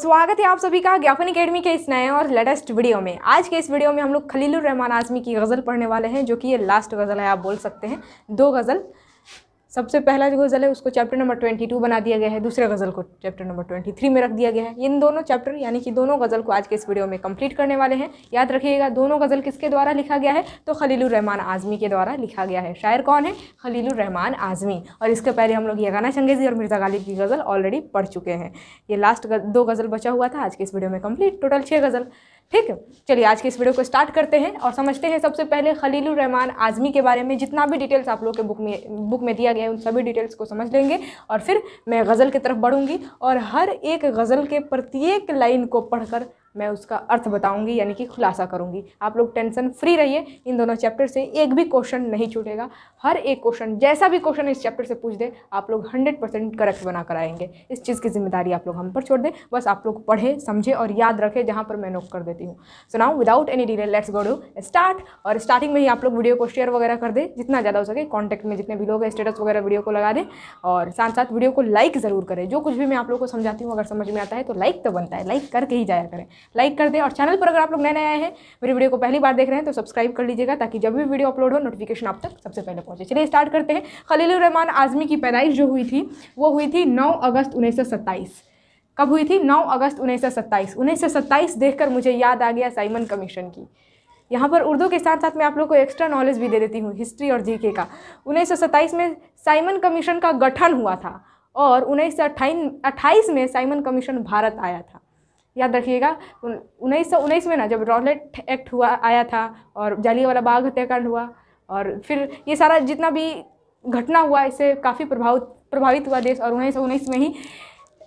स्वागत है आप सभी का ज्ञापन अकेडमी के इस नए और लेटेस्ट वीडियो में आज के इस वीडियो में हम लोग खलील रहमान आजमी की गज़ल पढ़ने वाले हैं जो कि ये लास्ट गज़ल है आप बोल सकते हैं दो गज़ल सबसे पहला जो गज़ल है उसको चैप्टर नंबर ट्वेंटी टू बना दिया गया है दूसरे गज़ल को चैप्टर नंबर ट्वेंटी थ्री में रख दिया गया है इन दोनों चैप्टर यानी कि दोनों गज़ल को आज के इस वीडियो में कंप्लीट करने वाले हैं याद रखिएगा दोनों गज़ल किसके द्वारा लिखा गया है तो खलीलुररहमान आज़मी के द्वारा लिखा गया है शायर कौन है खलीलुररहमान आज़मी और इसके पहले हम लोग यगाना चंगेज़ी और मिर्ज़ा गालिब की गज़ल ऑलरेडी पढ़ चुके हैं ये लास्ट दो गज़ल बचा हुआ था आज के इस वीडियो में कम्प्लीट टोटल छः गज़ल ठीक है चलिए आज के इस वीडियो को स्टार्ट करते हैं और समझते हैं सबसे पहले खलील रहमान आज़मी के बारे में जितना भी डिटेल्स आप लोग के बुक में बुक में दिया गया है उन सभी डिटेल्स को समझ लेंगे और फिर मैं गज़ल की तरफ बढ़ूंगी और हर एक गज़ल के प्रत्येक लाइन को पढ़कर मैं उसका अर्थ बताऊंगी यानी कि खुलासा करूंगी आप लोग टेंशन फ्री रहिए इन दोनों चैप्टर से एक भी क्वेश्चन नहीं छूटेगा हर एक क्वेश्चन जैसा भी क्वेश्चन इस चैप्टर से पूछ दे आप लोग हंड्रेड परसेंट करेक्ट बना कर आएंगे इस चीज़ की जिम्मेदारी आप लोग हम पर छोड़ दें बस आप लोग पढ़े समझे और याद रखें जहाँ पर मैं नोट कर देती हूँ सुनाओ without any delay let's go do start और स्टार्टिंग में ही आप लोग वीडियो को शेयर वगैरह कर दें जितना ज़्यादा हो सके कॉन्टैक्ट में जितने भी लोग हैं स्टेटस वगैरह वीडियो को लगा दें और साथ साथ वीडियो को लाइक ज़रूर करें जो कुछ भी मैं आप लोग को समझाती हूँ अगर समझ में आता है तो लाइक तो बनता है लाइक करके ही जाया करें लाइक कर दें और चैनल पर अगर आप लोग नए नए आए हैं मेरी वीडियो को पहली बार देख रहे हैं तो सब्सक्राइब कर लीजिएगा ताकि जब भी वीडियो अपलोड हो नोटिफिकेशन आप तक सबसे पहले पहुँचे चलिए स्टार्ट करते हैं खलीलुररहमान आज़मी की पैदाइश जो हुई थी वो हुई थी नौ अगस्त उन्नीस कब हुई थी नौ अगस्त उन्नीस सौ देखकर मुझे याद आ गया साइमन कमीशन की यहाँ पर उर्दू के साथ साथ मैं आप लोग को एक्स्ट्रा नॉलेज भी दे देती हूँ हिस्ट्री और जीके का 1927 में साइमन कमीशन का गठन हुआ था और उन्नीस सौ में साइमन कमीशन भारत आया था याद रखिएगा उन्नीस सौ उन्नीस में ना जब रॉलेट एक्ट हुआ आया था और वाला बाघ हत्याकांड हुआ और फिर ये सारा जितना भी घटना हुआ इससे काफ़ी प्रभावित प्रभावित हुआ देश और उन्नीस सौ उन्नीस में ही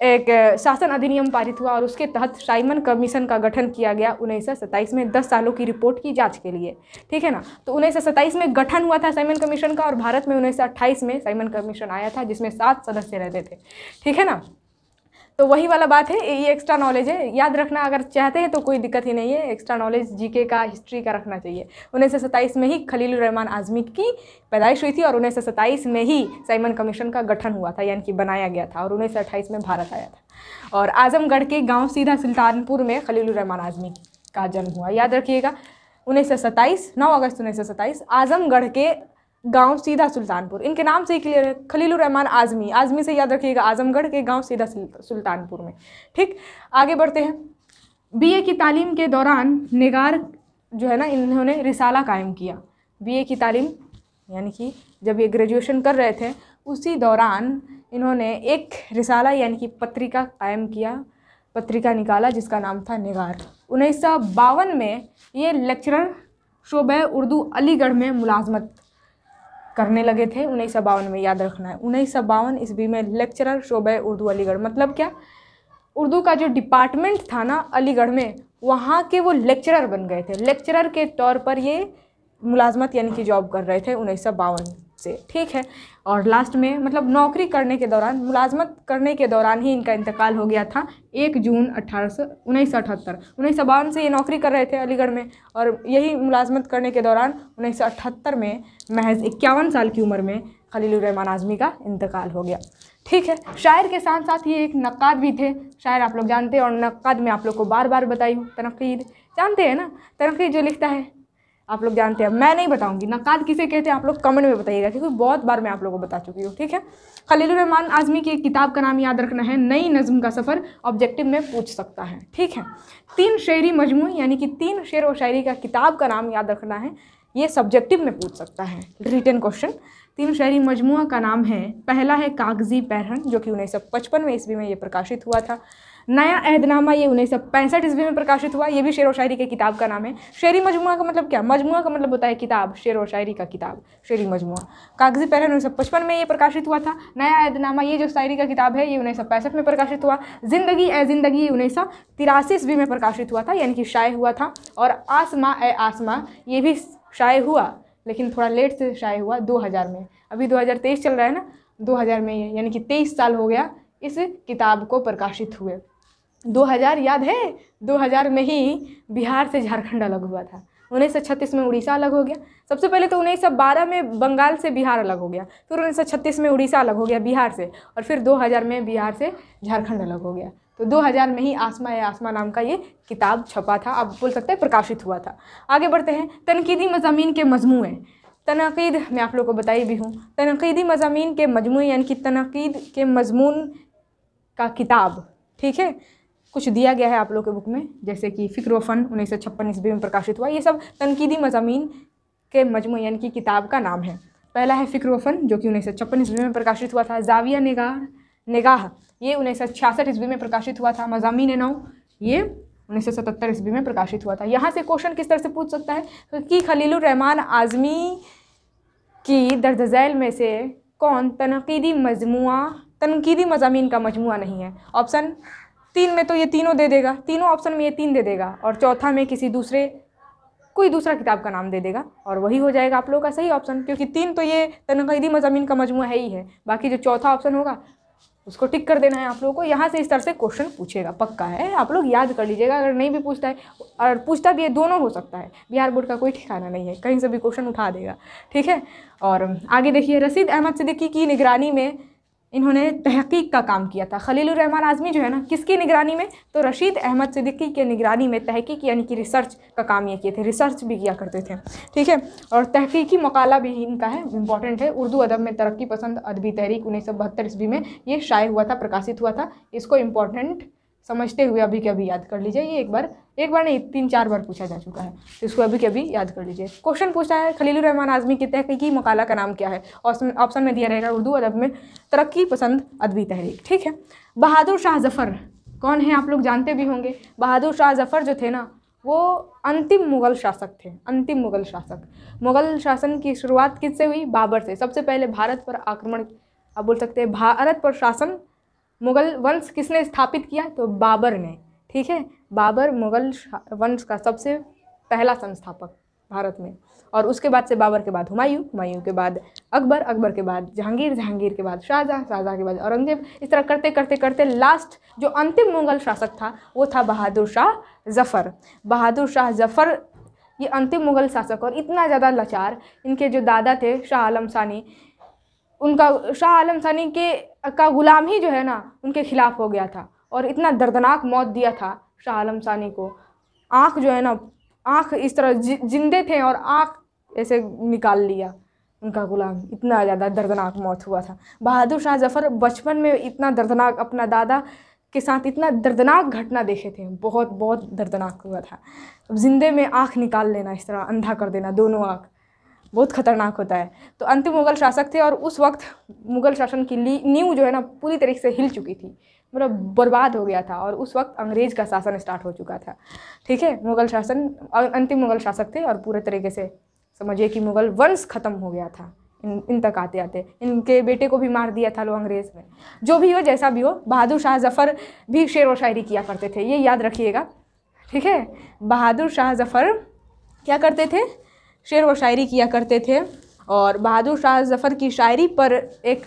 एक शासन अधिनियम पारित हुआ और उसके तहत साइमन कमीशन का गठन किया गया उन्नीस सौ सत्ताईस में दस सालों की रिपोर्ट की जांच के लिए ठीक है ना तो उन्नीस सौ सत्ताईस में गठन हुआ था साइमन कमीशन का और भारत में उन्नीस सौ अट्ठाईस में साइमन कमीशन आया था जिसमें सात सदस्य रहते थे ठीक है ना तो वही वाला बात है ये एक्स्ट्रा नॉलेज है याद रखना अगर चाहते हैं तो कोई दिक्कत ही नहीं है एक्स्ट्रा नॉलेज जीके का हिस्ट्री का रखना चाहिए उन्नीस सौ सत्ताईस में ही खलील रहमान आजमी की पैदाइश हुई थी और उन्नीस सौ सत्ताईस में ही साइमन कमीशन का गठन हुआ था यानी कि बनाया गया था और उन्नीस सौ अट्ठाईस में भारत आया था और आजमगढ़ के गाँव सीधा सुल्तानपुर में खलील रहमान आजमी का जन्म हुआ याद रखिएगा उन्नीस सौ सत्ताईस नौ अगस्त उन्नीस सौ सत्ताईस आजमगढ़ के गांव सीधा सुल्तानपुर इनके नाम से ही क्लियर है रहमान आज़मी आज़मी से याद रखिएगा आज़मगढ़ के गांव सीधा सुल्तानपुर में ठीक आगे बढ़ते हैं बीए की तालीम के दौरान निगार जो है ना इन्होंने रिसाला कायम किया बीए की तालीम यानी कि जब ये ग्रेजुएशन कर रहे थे उसी दौरान इन्होंने एक रिसाला यानी कि पत्रिका कायम किया पत्रिका निकाला जिसका नाम था निगार उन्नीस में ये लेक्चरर शोबे उर्दू अलीगढ़ में मुलाजमत करने लगे थे उन्नीस सौ बावन में याद रखना है उन्नीस सौ बावन ईस्वी में लेक्चरर शोबे उर्दू अलीगढ़ मतलब क्या उर्दू का जो डिपार्टमेंट था ना अलीगढ़ में वहाँ के वो लेक्चरर बन गए थे लेक्चरर के तौर पर ये मुलाजमत यानी कि जॉब कर रहे थे उन्नीस सौ बावन में से ठीक है और लास्ट में मतलब नौकरी करने के दौरान मुलाजमत करने के दौरान ही इनका इंतकाल हो गया था एक जून अठारह सौ उन्नीस सौ अठहत्तर उन्नीस सौ बावन से ये नौकरी कर रहे थे अलीगढ़ में और यही मुलाजमत करने के दौरान उन्नीस सौ अठहत्तर में महज इक्यावन साल की उम्र में खलीलरहमान आज़मी का इंतकाल हो गया ठीक है शायर के साथ साथ ये एक नक्काद भी थे शायर आप लोग जानते हैं और नक्काद में आप लोग को बार बार बताई हूँ तनकीद जानते हैं ना तनकीद जो लिखता है आप लोग जानते हैं मैं नहीं बताऊंगी नकाद किसे कहते हैं आप लोग कमेंट में बताइएगा क्योंकि बहुत बार मैं आप लोगों को बता चुकी हूँ ठीक है रहमान आज़मी की एक किताब का नाम याद रखना है नई नज्म का सफ़र ऑब्जेक्टिव में पूछ सकता है ठीक है तीन शेरी मजमू यानी कि तीन शेर व शायरी का किताब का नाम याद रखना है ये सब्जेक्टिव में पूछ सकता है रिटर्न क्वेश्चन तीन शायरी मजमू का नाम है पहला है कागजी पैरहन जो कि उन्नीस सौ पचपन में ईस्वी में ये प्रकाशित हुआ था नया अहदनामा ये उन्नीस सौ पैंसठ ईस्वी में प्रकाशित हुआ ये भी शेर व शायरी की किताब का नाम है शेरी मजमुआ का मतलब क्या मजमुआ का मतलब होता है किताब शेर व शायरी का किताब शेरी मजमु कागजी पहले उन्नीस सौ पचपन में ये प्रकाशित हुआ था नया अहदनामा ये जो शायरी का किताब है ये उन्नीस सौ पैंसठ में प्रकाशित हुआ ज़िंदगी ए ज़िंदगी उन्नीस सौ तिरासी ईस्वी में प्रकाशित हुआ था यानी कि शाये हुआ था और आसमा ए आसमा ये भी शाये हुआ लेकिन थोड़ा लेट से शाये हुआ दो हज़ार में अभी दो हज़ार तेईस चल रहा है ना दो हज़ार में यानी कि तेईस साल हो गया इस किताब को प्रकाशित हुए 2000 याद है 2000 में ही बिहार से झारखंड अलग हुआ था उन्नीस सौ छत्तीस में उड़ीसा अलग हो गया सबसे पहले तो उन्नीस सौ बारह में बंगाल से बिहार अलग हो गया फिर उन्नीस सौ छत्तीस में उड़ीसा अलग हो गया बिहार से और फिर दो हज़ार में बिहार से झारखंड अलग हो गया तो दो हज़ार में ही आसमा या आसमा नाम का ये किताब छपा था आप बोल सकते हैं प्रकाशित हुआ था आगे बढ़ते हैं तनकीदी मजामी के मजमू तनकीद मैं आप लोग को बताई भी हूँ तनकीदी मजामी के मजमू यानी कि तनकीद के मजमून का किताब ठीक है कुछ दिया गया है आप लोगों के बुक में जैसे कि फ़िक्रोफन उन्नीस सौ छप्पन ईस्वी में प्रकाशित हुआ ये सब तनकीदी मजामी के मजमू यानी कि किताब का नाम है पहला है फ़िक्रोफन जो कि उन्नीस सौ छप्पन ईस्वी में प्रकाशित हुआ था जाविया निगाह निगाह ये उन्नीस सौ छियासठ ईस्वी में प्रकाशित हुआ था मजामी नौ ये उन्नीस सौ सतहत्तर ईस्वी में प्रकाशित हुआ था यहाँ से क्वेश्चन किस तरह से पूछ सकता है कि खलीलुररहमान आज़मी की झैल में से कौन तनकीदी मजमू तनकीदी मजामी का मजमू नहीं है ऑप्शन तीन में तो ये तीनों दे देगा तीनों ऑप्शन में ये तीन दे देगा और चौथा में किसी दूसरे कोई दूसरा किताब का नाम दे देगा और वही हो जाएगा आप लोगों का सही ऑप्शन क्योंकि तीन तो ये तनखीदी मजामी का मजमू है ही है बाकी जो चौथा ऑप्शन होगा उसको टिक कर देना है आप लोगों को यहाँ से इस तरह से क्वेश्चन पूछेगा पक्का है आप लोग याद कर लीजिएगा अगर नहीं भी पूछता है और पूछता भी है दोनों हो सकता है बिहार बोर्ड का कोई ठिकाना नहीं है कहीं से भी क्वेश्चन उठा देगा ठीक है और आगे देखिए रसीद अहमद सिद्दीकी की निगरानी में इन्होंने तहकीक का काम किया था खलील रहमान आज़मी जो है ना किसकी निगरानी में तो रशीद अहमद सिद्दीकी के निगरानी में तहकीक यानी कि रिसर्च का काम ये किए थे रिसर्च भी किया करते थे ठीक है और तहकीकी मकाला भी इनका है इंपॉर्टेंट है उर्दू अदब में तरक्की पसंद अदबी तहरीक उन्नीस सौ बहत्तर ईस्वी में ये शाये हुआ था प्रकाशित हुआ था इसको इम्पॉर्टेंट समझते हुए अभी के अभी याद कर लीजिए ये एक बार एक बार नहीं तीन चार बार पूछा जा चुका है तो इसको अभी के अभी याद कर लीजिए क्वेश्चन पूछा है खलील रहमान आजमी की तहकीकी मकाला का नाम क्या है ऑप्शन में दिया रहेगा उर्दू अदब में तरक्की पसंद अदबी तहरीक ठीक है बहादुर शाह जफ़र कौन है आप लोग जानते भी होंगे बहादुर शाह जफ़र जो थे ना वो अंतिम मुग़ल शासक थे अंतिम मुग़ल शासक मुग़ल शासन की शुरुआत किससे हुई बाबर से सबसे पहले भारत पर आक्रमण आप बोल सकते हैं भारत पर शासन मुगल वंश किसने स्थापित किया तो बाबर ने ठीक है बाबर मुगल वंश का सबसे पहला संस्थापक भारत में और उसके बाद से बाबर के बाद हुमायूं हुमायूं के बाद अकबर अकबर के बाद जहांगीर जहांगीर के बाद शाहजहाँ शाहजहाँ के बाद औरंगजेब इस तरह करते करते करते लास्ट जो अंतिम मुगल शासक था वो था बहादुर शाह जफ़र बहादुर शाह जफ़र ये अंतिम मुगल शासक और इतना ज़्यादा लाचार इनके जो दादा थे शाह आलम सानी उनका शाह आलम सनी के का गुलाम ही जो है ना उनके खिलाफ हो गया था और इतना दर्दनाक मौत दिया था शाह आलम सानी को आँख जो है ना आँख इस तरह जिंदे थे और आँख ऐसे निकाल लिया उनका गुलाम इतना ज़्यादा दर्दनाक मौत हुआ था बहादुर शाह जफ़र बचपन में इतना दर्दनाक अपना दादा के साथ इतना दर्दनाक घटना देखे थे बहुत बहुत दर्दनाक हुआ था अब जिंदे में आँख निकाल लेना इस तरह अंधा कर देना दोनों आँख बहुत खतरनाक होता है तो अंतिम मुगल शासक थे और उस वक्त मुगल शासन की नींव जो है ना पूरी तरीके से हिल चुकी थी मतलब बर्बाद हो गया था और उस वक्त अंग्रेज का शासन स्टार्ट हो चुका था ठीक है मुगल शासन अंतिम मुगल शासक थे और पूरे तरीके से समझिए कि मुगल वंश ख़त्म हो गया था इन इन तक आते आते इनके बेटे को भी मार दिया था लोग अंग्रेज़ ने जो भी हो जैसा भी हो बहादुर शाह जफ़र भी शेर व शायरी किया करते थे ये याद रखिएगा ठीक है बहादुर शाह जफ़र क्या करते थे शेर व शायरी किया करते थे और बहादुर शाह जफ़र की शायरी पर एक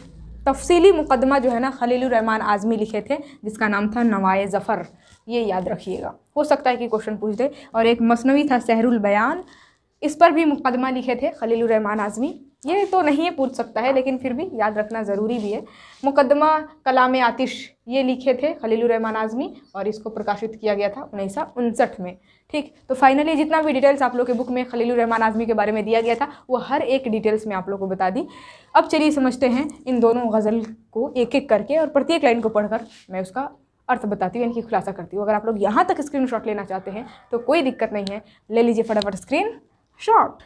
तफसीली मुकदमा जो है ना खलील रहमान आज़मी लिखे थे जिसका नाम था नवाए ज़फ़र ये याद रखिएगा हो सकता है कि क्वेश्चन पूछ दे और एक मसनवी था सहरुल बयान इस पर भी मुकदमा लिखे थे खलील रहमान आज़मी ये तो नहीं पूछ सकता है लेकिन फिर भी याद रखना ज़रूरी भी है मुकदमा कलाम आतिश ये लिखे थे खलीलुररहमान आज़मी और इसको प्रकाशित किया गया था उन्नीस सौ उनसठ में ठीक तो फाइनली जितना भी डिटेल्स आप लोग के बुक में खलीलुररहमान आज़मी के बारे में दिया गया था वो हर एक डिटेल्स में आप लोग को बता दी अब चलिए समझते हैं इन दोनों गज़ल को एक एक करके और प्रत्येक लाइन को पढ़कर मैं उसका अर्थ बताती हूँ इनकी खुलासा करती हूँ अगर आप लोग यहाँ तक स्क्रीन लेना चाहते हैं तो कोई दिक्कत नहीं है ले लीजिए फटाफट स्क्रीन शॉट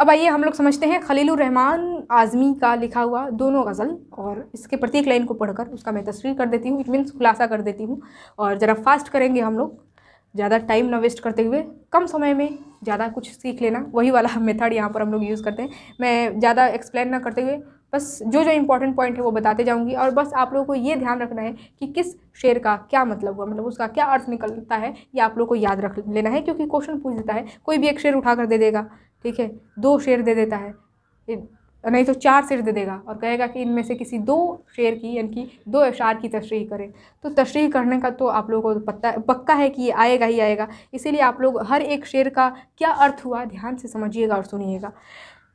अब आइए हम लोग समझते हैं खलीलुररहमान आज़मी का लिखा हुआ दोनों गज़ल और इसके प्रत्येक लाइन को पढ़कर उसका मैं तस्वीर कर देती हूँ इट मीन्स खुलासा कर देती हूँ और ज़रा फास्ट करेंगे हम लोग ज़्यादा टाइम ना वेस्ट करते हुए कम समय में ज़्यादा कुछ सीख लेना वही वाला मेथड यहाँ पर हम लोग यूज़ करते हैं मैं ज़्यादा एक्सप्लेन ना करते हुए बस जो जो इंपॉर्टेंट पॉइंट है वो बताते जाऊँगी और बस आप लोगों को ये ध्यान रखना है कि किस शेर का क्या मतलब हुआ मतलब उसका क्या अर्थ निकलता है ये आप लोग को याद रख लेना है क्योंकि क्वेश्चन पूछ देता है कोई भी एक शेर उठा कर दे देगा ठीक है दो शेयर दे देता है नहीं तो चार शेर दे देगा और कहेगा कि इनमें से किसी दो शेर की यानी कि दो अशार की तशरी करें तो तशरी करने का तो आप लोगों को पता पक्का है कि ये आएगा ही आएगा इसीलिए आप लोग हर एक शेर का क्या अर्थ हुआ ध्यान से समझिएगा और सुनिएगा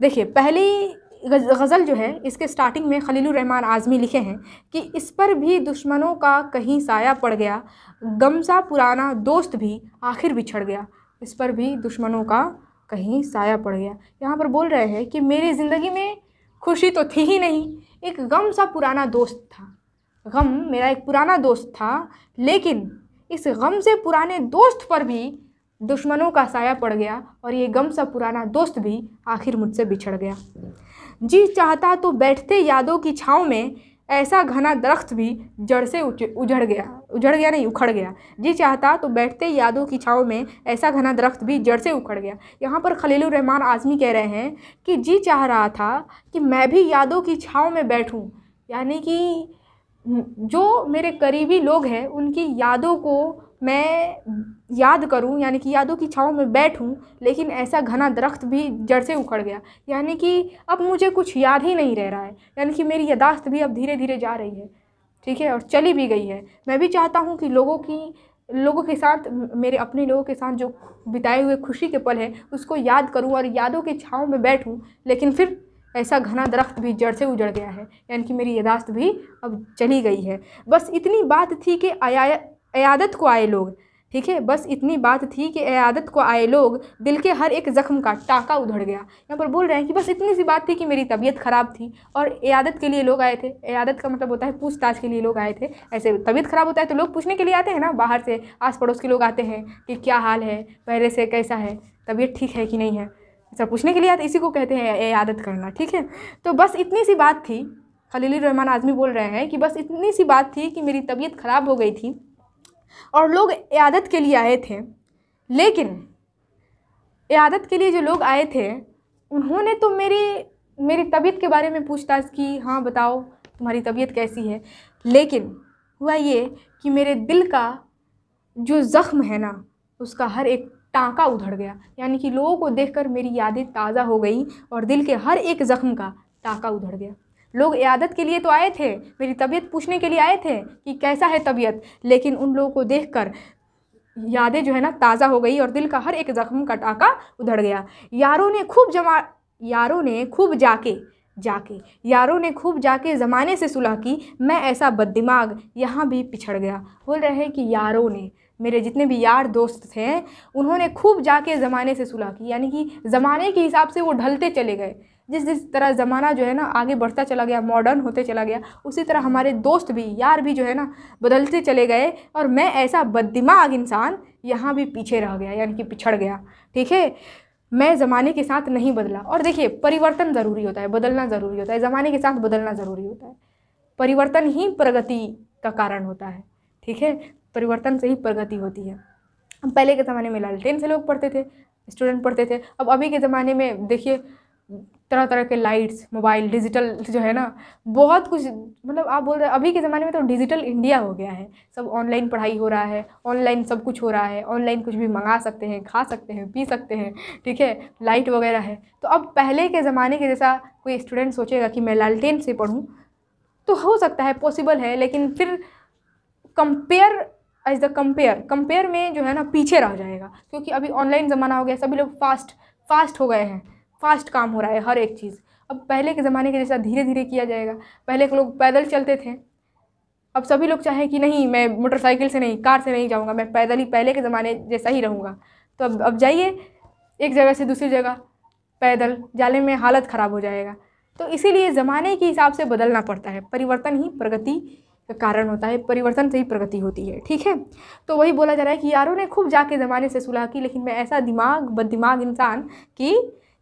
देखिए पहली गज़ल जो है इसके स्टार्टिंग में रहमान आज़मी लिखे हैं कि इस पर भी दुश्मनों का कहीं साया पड़ गया गमसा पुराना दोस्त भी आखिर बिछड़ गया इस पर भी दुश्मनों का कहीं साया पड़ गया यहाँ पर बोल रहे हैं कि मेरी ज़िंदगी में खुशी तो थी ही नहीं एक गम सा पुराना दोस्त था गम मेरा एक पुराना दोस्त था लेकिन इस गम से पुराने दोस्त पर भी दुश्मनों का साया पड़ गया और ये गम सा पुराना दोस्त भी आखिर मुझसे बिछड़ गया जी चाहता तो बैठते यादों की छाँव में ऐसा घना दरख्त भी जड़ से उजड़ गया उजड़ गया नहीं उखड़ गया जी चाहता तो बैठते यादों की छाव में ऐसा घना दरख्त भी जड़ से उखड़ गया यहाँ पर खलील रहमान आज़मी कह रहे हैं कि जी चाह रहा था कि मैं भी यादों की छाव में बैठूँ यानी कि जो मेरे करीबी लोग हैं उनकी यादों को मैं याद करूं यानी कि यादों की छाँव में बैठूं लेकिन ऐसा घना दरख्त भी जड़ से उखड़ गया यानी कि अब मुझे कुछ याद ही नहीं रह रहा है यानी कि मेरी यादाश्त भी अब धीरे धीरे जा रही है ठीक है और चली भी गई है मैं भी चाहता हूँ कि लोगों की लोगों के साथ मेरे अपने लोगों के साथ जो बिताए हुए खुशी के पल हैं उसको याद करूँ और यादों के छाँव में बैठूँ लेकिन फिर ऐसा घना दरख्त भी जड़ से उजड़ गया है यानी कि मेरी यादाश्त भी अब चली गई है बस इतनी बात थी कि अयादत को आए लोग ठीक है बस इतनी बात थी कि अयादत को आए लोग दिल के हर एक ज़ख्म का टाका उधड़ गया यहाँ पर बोल रहे हैं कि बस इतनी सी बात थी कि मेरी तबीयत ख़राब थी और अयादत के लिए लोग आए थे अयादत का मतलब होता है पूछताछ के लिए लोग आए थे ऐसे तबीयत ख़राब होता है तो लोग पूछने के लिए आते हैं ना बाहर से आस पड़ोस के लोग आते हैं कि क्या हाल है पहले से कैसा है तबीयत ठीक है कि नहीं है ऐसा पूछने के लिए आते इसी को कहते हैं अयादत करना ठीक है तो बस इतनी सी बात थी खलील रहमान आज़मी बोल रहे हैं कि बस इतनी सी बात थी कि मेरी तबीयत ख़राब हो गई थी और लोग इयादत के लिए आए थे लेकिन इयादत के लिए जो लोग आए थे उन्होंने तो मेरी मेरी तबीयत के बारे में पूछताछ की हाँ बताओ तुम्हारी तबीयत कैसी है लेकिन हुआ ये कि मेरे दिल का जो ज़ख्म है ना उसका हर एक टाँका उधड़ गया यानी कि लोगों को देखकर मेरी यादें ताज़ा हो गई और दिल के हर एक ज़ख्म का टाँका उधड़ गया लोग यादत के लिए तो आए थे मेरी तबीयत पूछने के लिए आए थे कि कैसा है तबीयत लेकिन उन लोगों को देख कर यादें जो है ना ताज़ा हो गई और दिल का हर एक ज़ख्म का टाका उधड़ गया यारों ने खूब जमा यारों ने खूब जाके जाके यारों ने खूब जाके ज़माने से सुलह की मैं ऐसा बददिमाग यहाँ भी पिछड़ गया बोल रहे हैं कि यारों ने मेरे जितने भी यार दोस्त थे उन्होंने खूब जाके ज़माने से सुलह की यानी कि ज़माने के हिसाब से वो ढलते चले गए जिस जिस तरह ज़माना जो है ना आगे बढ़ता चला गया मॉडर्न होते चला गया उसी तरह हमारे दोस्त भी यार भी जो है ना बदलते चले गए और मैं ऐसा बददिमाग इंसान यहाँ भी पीछे रह गया यानी कि पिछड़ गया ठीक है मैं ज़माने के साथ नहीं बदला और देखिए परिवर्तन ज़रूरी होता है बदलना ज़रूरी होता है ज़माने के साथ बदलना ज़रूरी होता है परिवर्तन ही प्रगति का कारण होता है ठीक है परिवर्तन से ही प्रगति होती है हम पहले के ज़माने में लालटेन से लोग पढ़ते थे स्टूडेंट पढ़ते थे अब अभी के ज़माने में देखिए तरह तरह के लाइट्स मोबाइल डिजिटल जो है ना बहुत कुछ मतलब आप बोल रहे हैं अभी के ज़माने में तो डिजिटल इंडिया हो गया है सब ऑनलाइन पढ़ाई हो रहा है ऑनलाइन सब कुछ हो रहा है ऑनलाइन कुछ भी मंगा सकते हैं खा सकते हैं पी सकते हैं ठीक है लाइट वगैरह है तो अब पहले के ज़माने के जैसा कोई स्टूडेंट सोचेगा कि मैं लालटेन से पढ़ूँ तो हो सकता है पॉसिबल है लेकिन फिर compare as the compare compare में जो है ना पीछे रह जाएगा क्योंकि अभी ऑनलाइन ज़माना हो गया सभी लोग फास्ट फास्ट हो गए हैं फास्ट काम हो रहा है हर एक चीज़ अब पहले के ज़माने के जैसा धीरे धीरे किया जाएगा पहले के लोग पैदल चलते थे अब सभी लोग चाहें कि नहीं मैं मोटरसाइकिल से नहीं कार से नहीं जाऊँगा मैं पैदल ही पहले के ज़माने जैसा ही रहूँगा तो अब अब जाइए एक जगह से दूसरी जगह पैदल जाने में हालत ख़राब हो जाएगा तो इसीलिए ज़माने के हिसाब से बदलना पड़ता है परिवर्तन ही प्रगति का कारण होता है परिवर्तन से ही प्रगति होती है ठीक है तो वही बोला जा रहा है कि यारों ने खूब जाके ज़माने से सुलह की लेकिन मैं ऐसा दिमाग बद दिमाग इंसान कि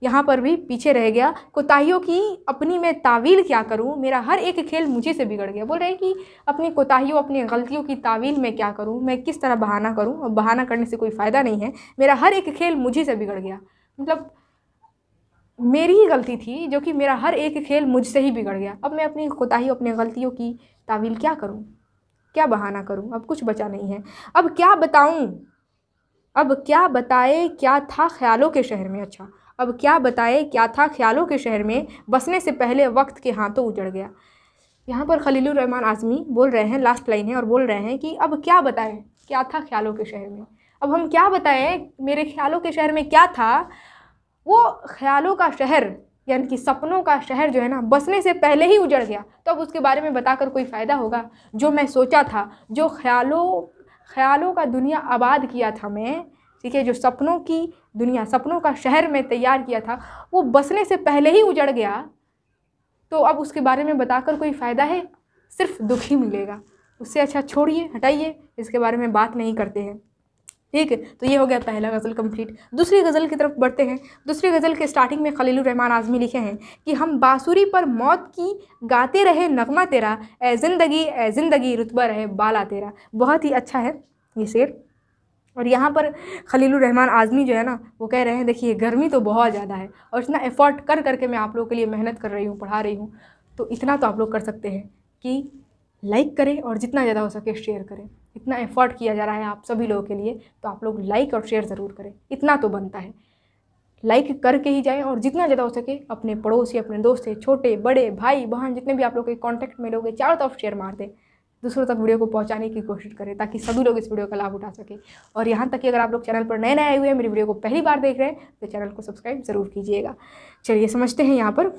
यहाँ पर भी पीछे रह गया कोताहियों की अपनी मैं तावील क्या करूँ मेरा हर एक खेल मुझे से बिगड़ गया बोल रहे हैं कि अपनी कोताहियों अपनी गलतियों की तावील मैं क्या करूँ मैं किस तरह बहाना करूँ और बहाना करने से कोई फ़ायदा नहीं है मेरा हर एक खेल मुझे से बिगड़ गया मतलब मेरी ही गलती थी जो कि मेरा हर एक खेल मुझसे ही बिगड़ गया अब मैं अपनी कोताही अपनी गलतियों की तावील क्या करूँ क्या बहाना करूँ अब कुछ बचा नहीं है अब क्या बताऊँ अब क्या बताए क्या था ख्यालों के शहर में अच्छा अब क्या बताए क्या था ख्यालों के शहर में बसने से पहले वक्त के हाथों उजड़ गया यहाँ पर रहमान आज़मी बोल रहे हैं लास्ट लाइन है और बोल रहे हैं कि अब क्या बताएं क्या था ख्यालों के शहर में अब हम क्या बताएं मेरे ख्यालों के शहर में क्या था वो ख्यालों का शहर यानी कि सपनों का शहर जो है ना बसने से पहले ही उजड़ गया तो अब उसके बारे में बताकर कोई फ़ायदा होगा जो मैं सोचा था जो ख्यालों ख्यालों का दुनिया आबाद किया था मैं ठीक है जो सपनों की दुनिया सपनों का शहर में तैयार किया था वो बसने से पहले ही उजड़ गया तो अब उसके बारे में बताकर कोई फ़ायदा है सिर्फ दुख ही मिलेगा उससे अच्छा छोड़िए हटाइए इसके बारे में बात नहीं करते हैं ठीक है तो ये हो गया पहला गज़ल कंप्लीट दूसरी गज़ल की तरफ बढ़ते हैं दूसरी गज़ल के स्टार्टिंग में खलील रहमान आज़मी लिखे हैं कि हम बाँसुरी पर मौत की गाते रहे नगमा तेरा ए ज़िंदगी ए ज़िंदगी रुतबा रहे बाला तेरा बहुत ही अच्छा है ये शेर और यहाँ पर रहमान आज़मी जो है ना वो कह रहे हैं देखिए गर्मी तो बहुत ज़्यादा है और इतना एफ़र्ट कर करके मैं आप लोगों के लिए मेहनत कर रही हूँ पढ़ा रही हूँ तो इतना तो आप लोग कर सकते हैं कि लाइक करें और जितना ज़्यादा हो सके शेयर करें इतना एफ़र्ट किया जा रहा है आप सभी लोगों के लिए तो आप लोग लाइक और शेयर ज़रूर करें इतना तो बनता है लाइक करके ही जाएं और जितना ज़्यादा हो सके अपने पड़ोसी अपने दोस्त से छोटे बड़े भाई बहन जितने भी आप लोग के कॉन्टैक्ट में लोगे चारों तरफ शेयर मार दें दूसरों तक वीडियो को पहुंचाने की कोशिश करें ताकि सभी लोग इस वीडियो का लाभ उठा सकें और यहाँ तक कि अगर आप लोग चैनल पर नए नए आए हुए हैं मेरी वीडियो को पहली बार देख रहे हैं तो चैनल को सब्सक्राइब ज़रूर कीजिएगा चलिए समझते हैं यहाँ पर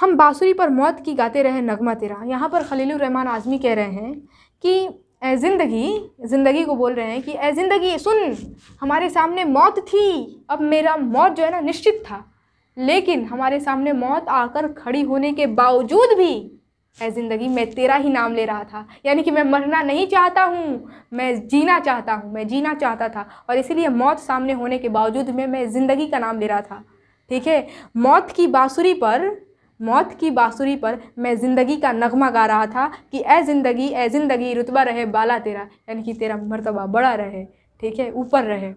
हम बाँसुरी पर मौत की गाते रहे नगमा तेरा यहाँ पर रहमान आज़मी कह रहे हैं कि ए ज़िंदगी ज़िंदगी को बोल रहे हैं कि ए ज़िंदगी सुन हमारे सामने मौत थी अब मेरा मौत जो है ना निश्चित था लेकिन हमारे सामने मौत आकर खड़ी होने के बावजूद भी मैं ज़िंदगी मैं तेरा ही नाम ले रहा था यानी कि मैं मरना नहीं चाहता हूँ मैं जीना चाहता हूँ मैं जीना चाहता था और इसीलिए मौत सामने होने के बावजूद में मैं ज़िंदगी का नाम ले रहा था ठीक है मौत की बाँसुरी पर मौत की बाँसुरी पर मैं ज़िंदगी का नगमा गा रहा था कि ए ज़िंदगी ए ज़िंदगी रुतबा रहे बाला तेरा यानी कि तेरा मरतबा बड़ा रहे ठीक है ऊपर रहे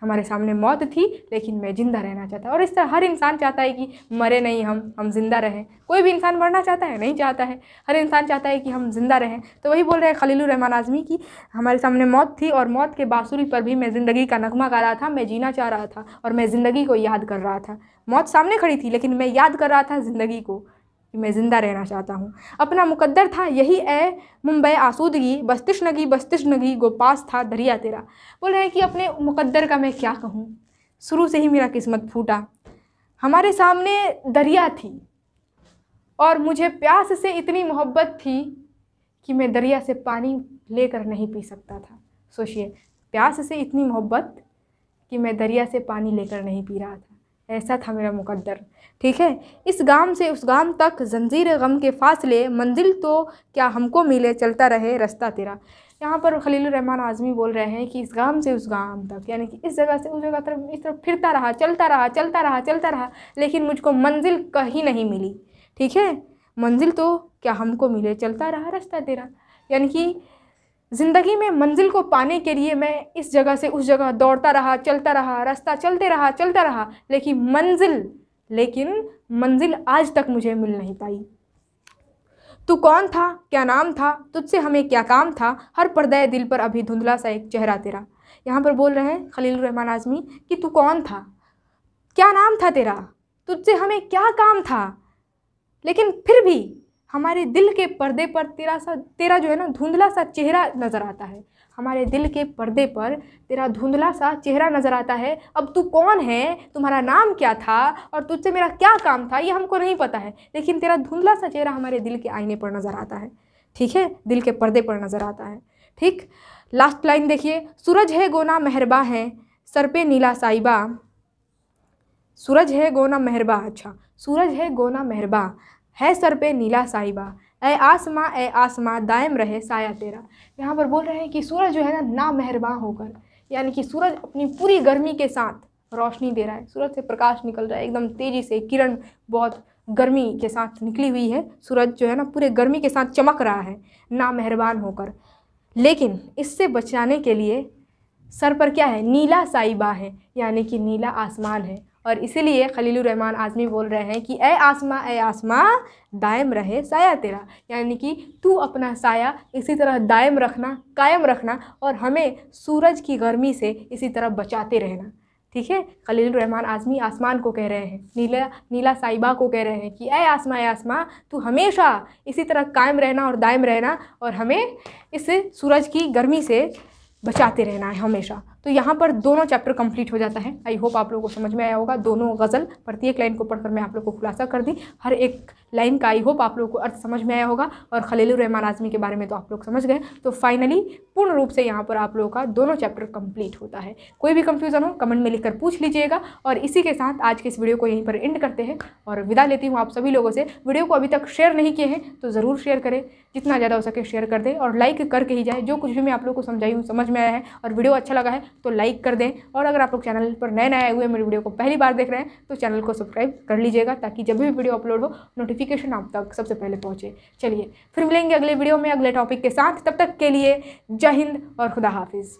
हमारे सामने मौत थी लेकिन मैं ज़िंदा रहना चाहता और इस तरह हर इंसान चाहता है कि मरे नहीं हम हम ज़िंदा रहें कोई भी इंसान मरना चाहता है नहीं चाहता है हर इंसान चाहता है कि हम ज़िंदा रहें तो वही बोल रहे हैं खलील रहमान आज़मी की हमारे सामने मौत थी और मौत के बाँसुरी पर भी मैं ज़िंदगी का नगमा गा रहा था मैं जीना चाह रहा था और मैं ज़िंदगी को याद कर रहा था मौत सामने खड़ी थी लेकिन मैं याद कर रहा था ज़िंदगी को कि मैं ज़िंदा रहना चाहता हूँ अपना मुकद्दर था यही ए मुंबई आसूदगी बस्तिश नगी बस्तिश नगी गोपास था दरिया तेरा बोल रहे हैं कि अपने मुकद्दर का मैं क्या कहूँ शुरू से ही मेरा किस्मत फूटा हमारे सामने दरिया थी और मुझे प्यास से इतनी मोहब्बत थी कि मैं दरिया से पानी लेकर नहीं पी सकता था सोचिए प्यास से इतनी मोहब्बत कि मैं दरिया से पानी लेकर नहीं पी रहा था ऐसा था मेरा मुकद्दर ठीक है इस गाम से उस गाम तक जंजीर गम के फासले मंजिल तो क्या हमको मिले चलता रहे रास्ता तेरा यहाँ पर खलील रहमान आज़मी बोल रहे हैं कि इस गाम से उस गाम तक यानी कि इस जगह से उस जगह तरफ इस तरफ फिरता रहा चलता रहा चलता रहा चलता रहा लेकिन मुझको मंजिल कहीं नहीं मिली ठीक है मंजिल तो क्या हमको मिले चलता रहा रास्ता तेरा यानी कि ज़िंदगी में मंजिल को पाने के लिए मैं इस जगह से उस जगह दौड़ता रहा चलता रहा रास्ता चलते रहा चलता रहा लेकिन मंजिल लेकिन मंजिल आज तक मुझे मिल नहीं पाई तू कौन था क्या नाम था तुझसे हमें क्या काम था हर पर्दे दिल पर अभी धुंधला सा एक चेहरा तेरा यहाँ पर बोल रहे हैं खलील रहमान आजमी कि तू कौन था क्या नाम था तेरा तुझसे हमें क्या काम था लेकिन फिर भी हमारे दिल के पर्दे पर तेरा सा तेरा जो है ना धुंधला सा चेहरा नज़र आता है हमारे दिल के पर्दे पर तेरा धुंधला सा चेहरा नज़र आता है अब तू कौन है तुम्हारा नाम क्या था और तुझसे मेरा क्या काम था ये हमको नहीं पता है लेकिन तेरा धुंधला सा चेहरा हमारे दिल के आईने पर नज़र आता है ठीक है दिल के पर्दे पर नज़र आता है ठीक लास्ट लाइन देखिए सूरज है गोना मेहरबा है सर पे नीला साइबा सूरज है गोना मेहरबा अच्छा सूरज है गोना मेहरबा है सर पे नीला साहिबा ए आसमां ए आसमां दायम रहे साया तेरा यहाँ पर बोल रहे हैं कि सूरज जो है ना ना मेहरबान होकर यानी कि सूरज अपनी पूरी गर्मी के साथ रोशनी दे रहा है सूरज से प्रकाश निकल रहा है एकदम तेज़ी से किरण बहुत गर्मी के साथ निकली हुई है सूरज जो है ना पूरे गर्मी के साथ चमक रहा है ना मेहरबान होकर लेकिन इससे बचाने के लिए सर पर क्या है नीला साइबा है यानी कि नीला आसमान है और इसीलिए रहमान आज़मी बोल रहे हैं कि ए आसमा ए आसमा दायम रहे साया तेरा यानी कि तू अपना साया इसी तरह दायम रखना कायम रखना और हमें सूरज की गर्मी से इसी तरह बचाते रहना ठीक है खलील रहमान आज़मी आसमान को कह रहे हैं नीला नीला साहिबा को कह रहे हैं कि ए आसमा ए आसमा तू हमेशा इसी तरह कायम रहना और दायम रहना और हमें इस सूरज की गर्मी से बचाते रहना है हमेशा तो यहाँ पर दोनों चैप्टर कंप्लीट हो जाता है आई होप आप लोगों को समझ में आया होगा दोनों गज़ल प्रत्येक लाइन को पढ़कर मैं आप लोग को खुलासा कर दी हर एक लाइन का आई होप आप लोग को अर्थ समझ में आया होगा और खलीलरहमान आज़मी के बारे में तो आप लोग समझ गए तो फाइनली पूर्ण रूप से यहाँ पर आप लोगों का दोनों चैप्टर कम्प्लीट होता है कोई भी कंफ्यूजन हो कमेंट में लिख पूछ लीजिएगा और इसी के साथ आज के इस वीडियो को यहीं पर एंड करते हैं और विदा लेती हूँ आप सभी लोगों से वीडियो को अभी तक शेयर नहीं किए हैं तो ज़रूर शेयर करें जितना ज़्यादा हो सके शेयर कर दें और लाइक करके ही जाए जो कुछ भी मैं आप लोग को समझाई हूँ समझ में आया है और वीडियो अच्छा लगा है तो लाइक कर दें और अगर आप लोग चैनल पर नए नए आए हुए मेरी वीडियो को पहली बार देख रहे हैं तो चैनल को सब्सक्राइब कर लीजिएगा ताकि जब भी वीडियो अपलोड हो नोटिफिकेशन आप तक सबसे पहले पहुँचे चलिए फिर मिलेंगे अगले वीडियो में अगले टॉपिक के साथ तब तक के लिए जय हिंद और खुदा हाफिज़